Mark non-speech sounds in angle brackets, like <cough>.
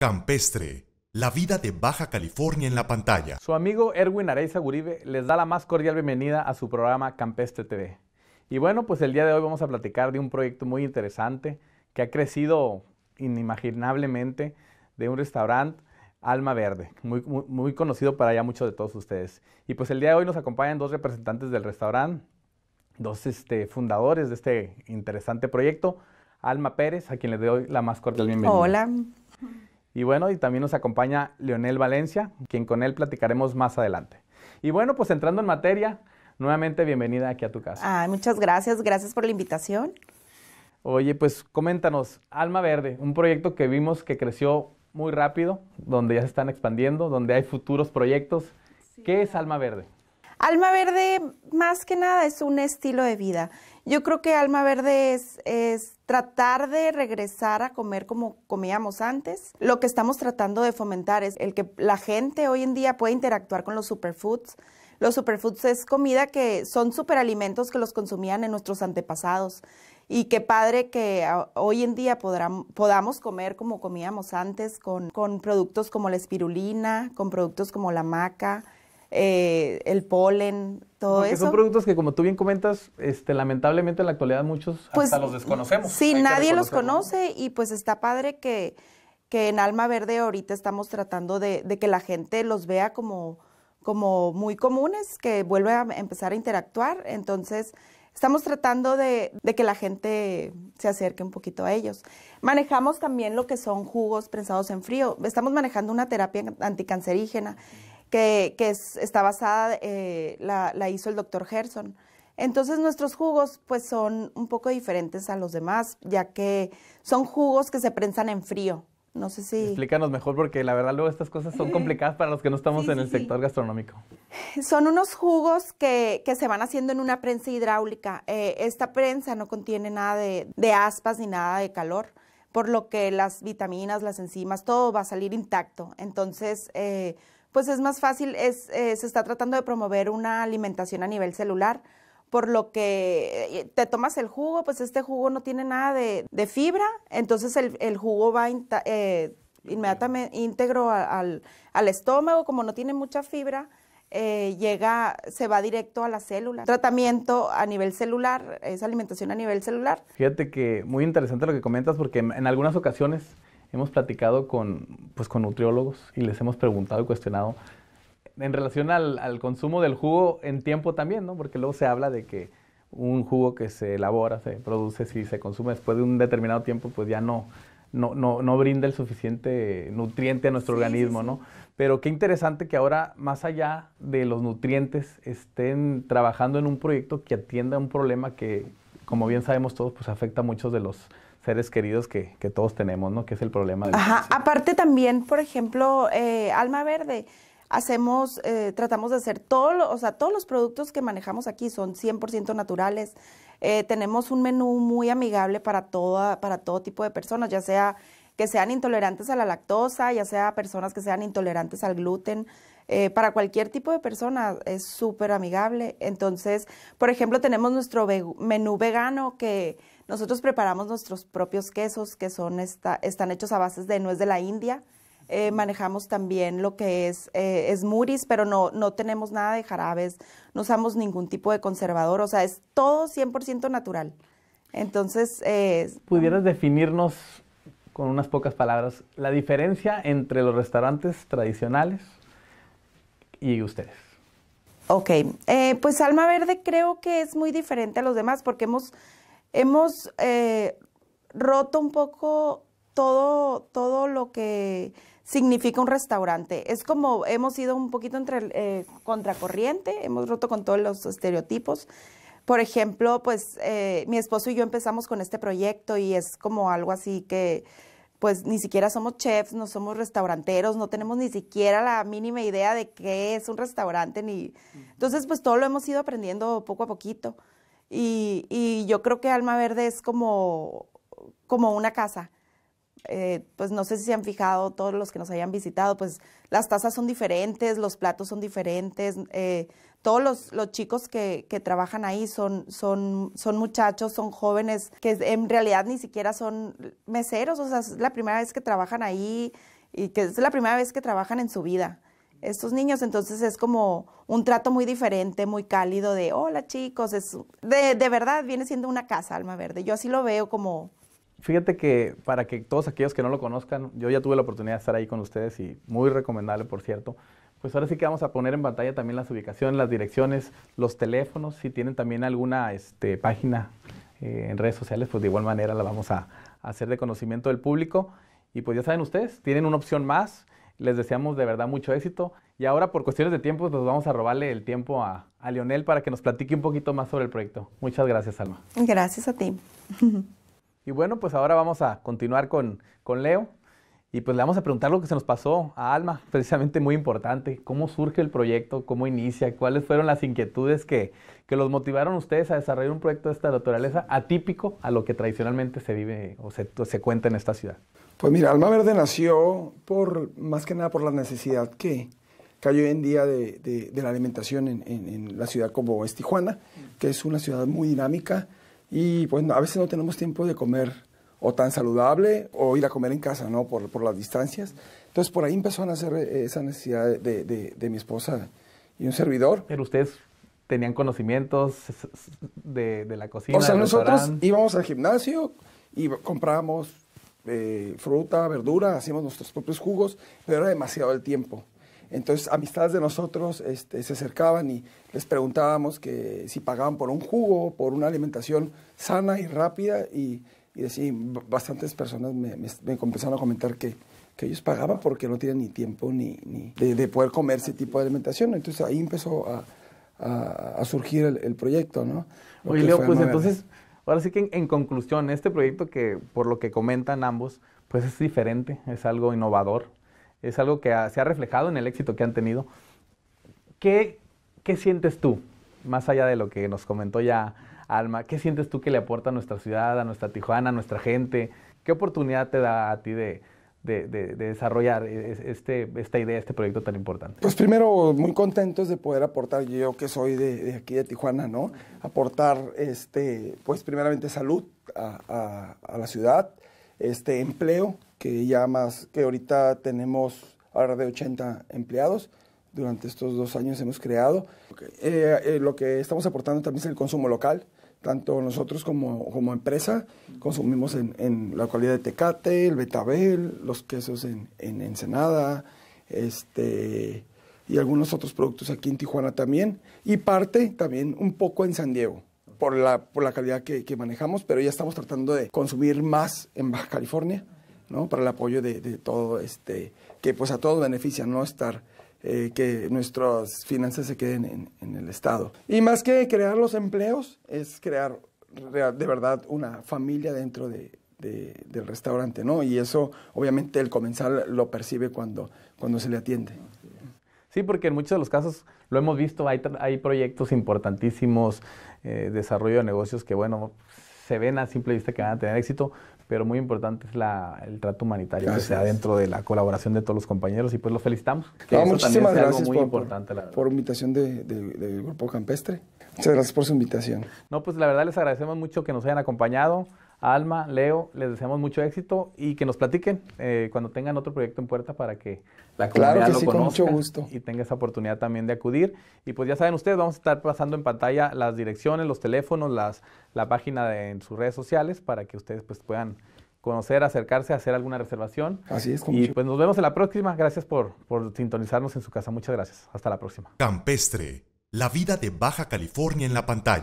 Campestre, la vida de Baja California en la pantalla. Su amigo Erwin Areiza Guribe les da la más cordial bienvenida a su programa Campestre TV. Y bueno, pues el día de hoy vamos a platicar de un proyecto muy interesante que ha crecido inimaginablemente de un restaurante Alma Verde, muy, conocido para ya muchos de todos ustedes. Y pues el día de hoy nos acompañan dos representantes del restaurante, dos este, fundadores de este interesante proyecto, Alma Pérez, a quien le doy la más cordial bienvenida. Hola. Y bueno, y también nos acompaña Leonel Valencia, quien con él platicaremos más adelante. Y bueno, pues entrando en materia, nuevamente bienvenida aquí a tu casa. Ah, muchas gracias, gracias por la invitación. Oye, pues coméntanos, Alma Verde, un proyecto que vimos que creció muy rápido, donde ya se están expandiendo, donde hay futuros proyectos. ¿Qué es Alma Verde? Alma Verde, más que nada, es un estilo de vida. Yo creo que Alma Verde es, tratar de regresar a comer como comíamos antes. Lo que estamos tratando de fomentar es el que la gente hoy en día pueda interactuar con los superfoods. Los superfoods es comida que son superalimentos que los consumían en nuestros antepasados. Y qué padre que hoy en día podamos comer como comíamos antes, con, con productos como la espirulina, con productos como la maca, eh, el polen, todo Porque eso. Son productos que, como tú bien comentas, este, lamentablemente en la actualidad muchos hasta pues, los desconocemos. Sí, nadie los conoce y pues está padre que, que, en Alma Verde ahorita estamos tratando de, que la gente los vea como, como muy comunes, que vuelve a empezar a interactuar. Entonces, estamos tratando de, de, que la gente se acerque un poquito a ellos. Manejamos también lo que son jugos prensados en frío. Estamos manejando una terapia anticancerígena que, está basada, eh, la, hizo el doctor Gerson. Entonces nuestros jugos pues son un poco diferentes a los demás, ya que son jugos que se prensan en frío. No sé si... Explícanos mejor porque la verdad luego estas cosas son <laughs> complicadas para los que no estamos en el sector gastronómico. Son unos jugos que, se van haciendo en una prensa hidráulica. Eh, esta prensa no contiene nada de, aspas ni nada de calor por lo que las vitaminas, las enzimas, todo va a salir intacto. Entonces, eh, pues es más fácil, es, eh, se está tratando de promover una alimentación a nivel celular, por lo que eh, te tomas el jugo, pues este jugo no tiene nada de, fibra, entonces el, jugo va eh, inmediatamente íntegro al, estómago, como no tiene mucha fibra, llega, se va directo a la célula. Tratamiento a nivel celular, es alimentación a nivel celular. Fíjate que muy interesante lo que comentas porque en algunas ocasiones hemos platicado con, pues, con nutriólogos y les hemos preguntado y cuestionado en relación al, consumo del jugo en tiempo también, ¿no? Porque luego se habla de que un jugo que se elabora, se produce, si se consume después de un determinado tiempo, pues ya no, no, no, no brinda el suficiente nutriente a nuestro organismo, ¿no? Pero qué interesante que ahora, más allá de los nutrientes, estén trabajando en un proyecto que atienda un problema que, como bien sabemos todos, pues afecta a muchos de los seres queridos que, todos tenemos, ¿no? Que es el problema. Ajá. Aparte también, por ejemplo, eh, Alma Verde, hacemos, eh, tratamos de hacer todo, o sea, todos los productos que manejamos aquí son 100% naturales. Eh, tenemos un menú muy amigable para, toda, para todo tipo de personas, ya sea que sean intolerantes a la lactosa, ya sea personas que sean intolerantes al gluten. para cualquier tipo de persona es súper amigable. Entonces, por ejemplo, tenemos nuestro menú vegano que nosotros preparamos nuestros propios quesos que son están hechos a base de nuez de la India. Eh, manejamos también lo que es eh, pero no, no tenemos nada de jarabes, no usamos ningún tipo de conservador, o sea, es todo 100% natural. Entonces... Eh, ¿Pudieras definirnos con unas pocas palabras la diferencia entre los restaurantes tradicionales y ustedes? Ok, eh, pues Alma Verde creo que es muy diferente a los demás porque hemos hemos eh, roto un poco todo, lo que significa un restaurante. Es como hemos ido un poquito entre eh, contracorriente, hemos roto con todos los estereotipos. Por ejemplo, pues eh, mi esposo y yo empezamos con este proyecto y es como algo así que pues ni siquiera somos chefs, no somos restauranteros, no tenemos ni siquiera la mínima idea de qué es un restaurante ni entonces pues todo lo hemos ido aprendiendo poco a poquito. Y, yo creo que Alma Verde es como, una casa. Eh, pues no sé si se han fijado todos los que nos hayan visitado, pues las tazas son diferentes, los platos son diferentes, eh, todos los, chicos que, trabajan ahí son, son muchachos, son jóvenes que en realidad ni siquiera son meseros, o sea, es la primera vez que trabajan ahí y que es la primera vez que trabajan en su vida estos niños, entonces es como un trato muy diferente, muy cálido de, hola chicos, es, de, verdad viene siendo una casa Alma Verde, yo así lo veo como... Fíjate que para que todos aquellos que no lo conozcan, yo ya tuve la oportunidad de estar ahí con ustedes y muy recomendable, por cierto. Pues ahora sí que vamos a poner en pantalla también las ubicaciones, las direcciones, los teléfonos, si tienen también alguna este, página eh, en redes sociales, pues de igual manera la vamos a, a hacer de conocimiento del público. Y pues ya saben ustedes, tienen una opción más. Les deseamos de verdad mucho éxito. Y ahora, por cuestiones de tiempo, nos vamos a robarle el tiempo a, a Lionel para que nos platique un poquito más sobre el proyecto. Muchas gracias, Alma. Gracias a ti. <laughs> Y bueno, pues ahora vamos a continuar con, con Leo. Y pues le vamos a preguntar lo que se nos pasó a Alma, <laughs> precisamente muy importante, cómo surge el proyecto, cómo inicia, cuáles fueron las inquietudes que, los motivaron ustedes a desarrollar un proyecto de esta naturaleza atípico a lo que tradicionalmente se vive o se, cuenta en esta ciudad. Pues mira, Alma Verde nació por, más que nada por la necesidad que, cayó hoy en día de, la alimentación en, en, la ciudad como es Tijuana, que es una ciudad muy dinámica y pues a veces no tenemos tiempo de comer o tan saludable o ir a comer en casa, ¿no? Por, por las distancias. Entonces, por ahí empezó a nacer eh, esa necesidad de, de, de mi esposa y un servidor. Pero ustedes tenían conocimientos de, de la cocina. O sea, nosotros íbamos al gimnasio y comprábamos eh, fruta, verdura, hacíamos nuestros propios jugos, pero era demasiado el tiempo. Entonces, amistades de nosotros este, se acercaban y les preguntábamos que si pagaban por un jugo, por una alimentación sana y rápida, y y así, bastantes personas me, me, empezaron a comentar que, ellos pagaban porque no tienen ni tiempo ni, de, poder comer ese tipo de alimentación. Entonces ahí empezó a, surgir el, proyecto, ¿no? Oye, Leo, pues entonces, ahora sí que en, conclusión, este proyecto que por lo que comentan ambos, pues es diferente, es algo innovador, es algo que se ha reflejado en el éxito que han tenido. ¿Qué, ¿Qué sientes tú, más allá de lo que nos comentó ya Alma, ¿qué sientes tú que le aporta a nuestra ciudad, a nuestra Tijuana, a nuestra gente? ¿Qué oportunidad te da a ti de, desarrollar e, este, esta idea, este proyecto tan importante? Pues primero, muy contentos de poder aportar, yo que soy de, aquí de Tijuana, ¿no? Aportar, este, pues primeramente salud a, la ciudad, este empleo, que ya más, que ahorita tenemos ahora de 80 empleados, durante estos dos años hemos creado. Eh, eh, lo que estamos aportando también es el consumo local, tanto nosotros como, como empresa consumimos en, en, la cualidad de Tecate, el Betabel, los quesos en, Ensenada, este, y algunos otros productos aquí en Tijuana también, y parte también un poco en San Diego. Por la, por la calidad que, manejamos, pero ya estamos tratando de consumir más en Baja California, ¿no? Para el apoyo de, de todo, este, que pues a todos beneficia, ¿no? Estar eh, que nuestras finanzas se queden en, el Estado. Y más que crear los empleos, es crear de verdad una familia dentro de, del restaurante, ¿no? Y eso obviamente el comensal lo percibe cuando, cuando se le atiende. Sí, porque en muchos de los casos lo hemos visto, hay, hay proyectos importantísimos, eh, desarrollo de negocios que, bueno, se ven a simple vista que van a tener éxito, pero muy importante es la, el trato humanitario que se dentro de la colaboración de todos los compañeros y pues los felicitamos. muchísimas gracias por, invitación del Grupo Campestre. Muchas gracias por su invitación. No, pues la verdad les agradecemos mucho que nos hayan acompañado. Alma, Leo, les deseamos mucho éxito y que nos platiquen eh, cuando tengan otro proyecto en puerta para que la comunidad con mucho gusto. y tenga esa oportunidad también de acudir. Y pues ya saben ustedes, vamos a estar pasando en pantalla las direcciones, los teléfonos, las, la página en sus redes sociales para que ustedes pues puedan conocer, acercarse, hacer alguna reservación. Así es. Con y pues nos vemos en la próxima. Gracias por, por sintonizarnos en su casa. Muchas gracias. Hasta la próxima. Campestre, la vida de Baja California en la pantalla.